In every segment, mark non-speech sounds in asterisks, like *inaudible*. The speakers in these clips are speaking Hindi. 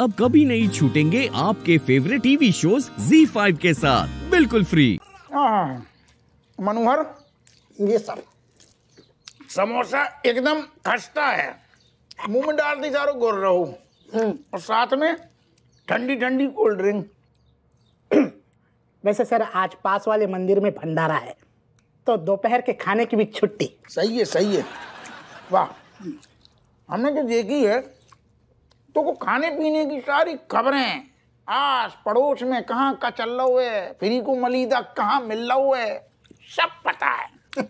अब कभी नहीं छूटेंगे आपके फेवरेट टीवी शोज Z5 के साथ बिल्कुल फ्री हाँ। मनोहर ये सब समोसा एकदम खस्ता है मुंह में डाल जा रहा गोर रहो हम्म। और साथ में ठंडी ठंडी कोल्ड ड्रिंक वैसे सर आज पास वाले मंदिर में भंडारा है तो दोपहर के खाने की भी छुट्टी सही है सही है वाह हमने तो देखी है तो वो खाने पीने की सारी खबरें आस पड़ोस में कहाँ का चल रहा है फ्री को मलिदा कहाँ मिल रहा है सब पता है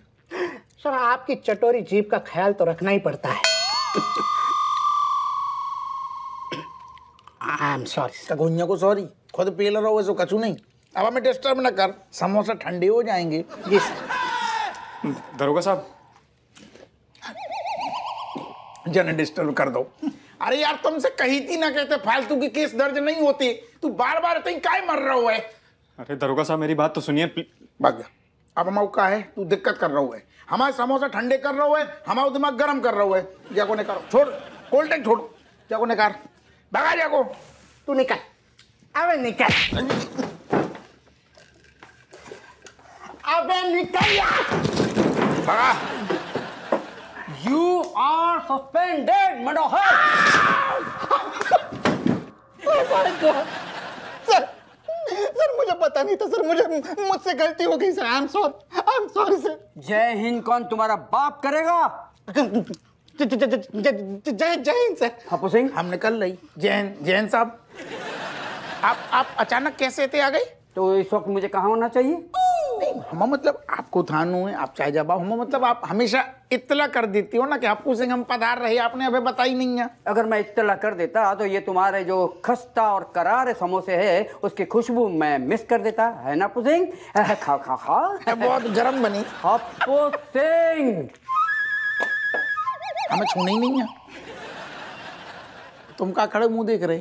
*laughs* सर आपकी चटोरी जीप का ख्याल तो रखना ही पड़ता है आई एम सॉरी सगुनिया को सॉरी खुद पी रहो सो कछू नहीं अब हमें डिस्टर्ब ना कर समोसा ठंडे हो जाएंगे जी सर दरोगा साहब जन डिस्टर्ब कर दो अरे यार तुमसे कही थी ना कहते फालतू की केस दर्ज नहीं होती तू बार बार तुम काय मर रहा हुआ है अरे दरोगा साहब मेरी बात तो सुनिए भाग जा अब हम का है तू दिक्कत कर रहा है हमारे समोसा ठंडे कर रहा है हमारा दिमाग गर्म कर रहा है जाको निकाल छोड़ कोल्ड ड्रिंक छोड़ जाको निकाल भगा जाको तू निकाल अबे निकाल अबे निकल यार भगा you are suspended Manohar oh मुझे पता नहीं था सर मुझे मुझसे गलती हो गई sir I am sorry I am sorry sir Jai Hind कौन तुम्हारा बाप करेगा जय जय हिंद सर हपू सिंह हम निकल रही जैन जैन साहब आप आप अचानक कैसे थे आ गई तो इस वक्त मुझे कहाँ होना चाहिए नहीं तो हम मतलब आपको थानू है आप चाहे जब हम मतलब आप हमेशा इतला कर देती हो ना कि आपको सिंह हम पधार रहे आपने अभी बताई नहीं है अगर मैं इतला कर देता तो ये तुम्हारे जो खस्ता और करार समोसे है उसकी खुशबू मैं मिस कर देता है ना पुसिंग *laughs* खा खा खा बहुत गर्म बनी सिंह हमें हाँ, छूने ही नहीं है तुम का खड़े मुंह देख रहे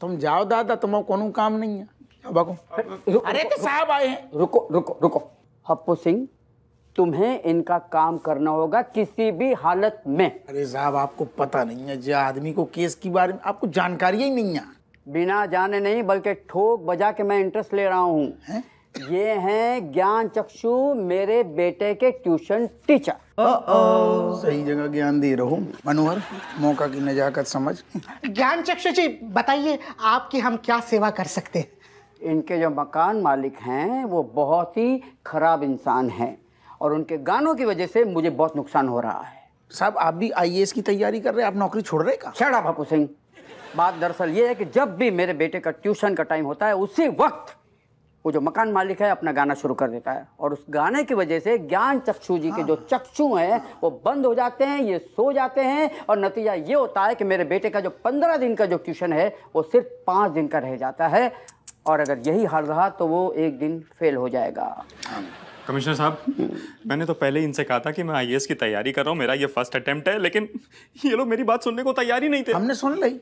तुम जाओ दादा तुम्हारा कोनू काम नहीं है अरे तो साहब आए हैं रुको रुको रुको हप्पू सिंह तुम्हें इनका काम करना होगा किसी भी हालत में अरे साहब आपको पता नहीं है जो आदमी को केस के बारे में आपको जानकारी ही नहीं है बिना जाने नहीं बल्कि ठोक बजा के मैं इंटरेस्ट ले रहा हूँ है? ये हैं ज्ञान चक्षु मेरे बेटे के ट्यूशन टीचर सही जगह ज्ञान दे रहा हूँ मनोहर मौका की नजाकत समझ ज्ञान चक्षु जी बताइए आपकी हम क्या सेवा कर सकते हैं इनके जो मकान मालिक हैं वो बहुत ही ख़राब इंसान हैं और उनके गानों की वजह से मुझे बहुत नुकसान हो रहा है साहब आप भी आई की तैयारी कर रहे हैं आप नौकरी छोड़ रहे का छेड़ा बापू सिंह बात दरअसल ये है कि जब भी मेरे बेटे का ट्यूशन का टाइम होता है उसी वक्त वो जो मकान मालिक है अपना गाना शुरू कर देता है और उस गाने की वजह से ज्ञान चक्षु जी हाँ। के जो चक्षु हैं वो बंद हो जाते हैं ये सो जाते हैं और नतीजा ये होता है कि मेरे बेटे का जो पंद्रह दिन का जो ट्यूशन है वो सिर्फ पाँच दिन का रह जाता है और अगर यही हाल रहा तो वो एक दिन फेल हो जाएगा कमिश्नर साहब मैंने तो पहले इनसे कहा था कि मैं आईएएस की तैयारी कर रहा हूँ मेरा ये फर्स्ट अटेम्प्ट है लेकिन ये लोग मेरी बात सुनने को तैयार ही नहीं थे हमने सुन ली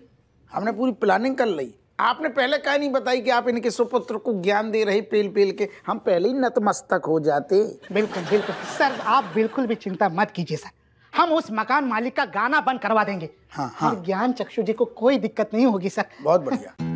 हमने पूरी प्लानिंग कर ली आपने पहले कहा नहीं बताई कि आप इनके सुपुत्र को ज्ञान दे रहे पेल पेल के हम पहले ही नतमस्तक हो जाते बिल्कुल बिल्कुल सर आप बिल्कुल भी चिंता मत कीजिए सर हम उस मकान मालिक का गाना बंद करवा देंगे हाँ, हाँ। ज्ञान चक्षु जी को कोई दिक्कत नहीं होगी सर बहुत बढ़िया